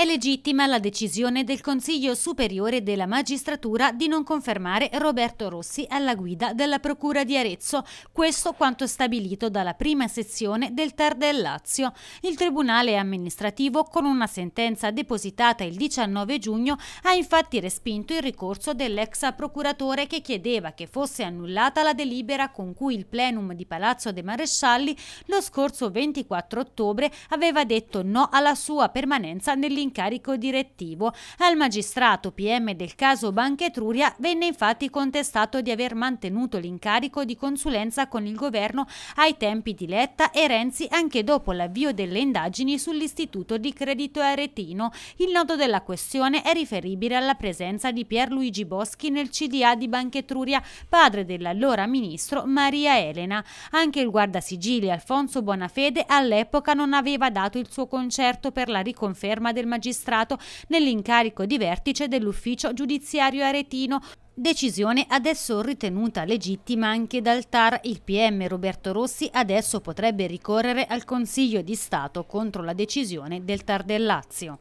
È legittima la decisione del Consiglio Superiore della Magistratura di non confermare Roberto Rossi alla guida della Procura di Arezzo, questo quanto stabilito dalla prima sezione del TAR del Lazio. Il Tribunale amministrativo, con una sentenza depositata il 19 giugno, ha infatti respinto il ricorso dell'ex procuratore che chiedeva che fosse annullata la delibera con cui il plenum di Palazzo De Marescialli lo scorso 24 ottobre aveva detto no alla sua permanenza nell'incontro l'incarico direttivo. Al magistrato PM del caso Banca Etruria venne infatti contestato di aver mantenuto l'incarico di consulenza con il governo ai tempi di Letta e Renzi anche dopo l'avvio delle indagini sull'istituto di credito aretino. Il nodo della questione è riferibile alla presenza di Pierluigi Boschi nel CDA di Banca Etruria, padre dell'allora ministro Maria Elena. Anche il guardasigili Alfonso Bonafede all'epoca non aveva dato il suo concerto per la riconferma del magistrato magistrato nell'incarico di vertice dell'ufficio giudiziario aretino, Decisione adesso ritenuta legittima anche dal TAR. Il PM Roberto Rossi adesso potrebbe ricorrere al Consiglio di Stato contro la decisione del TAR del Lazio.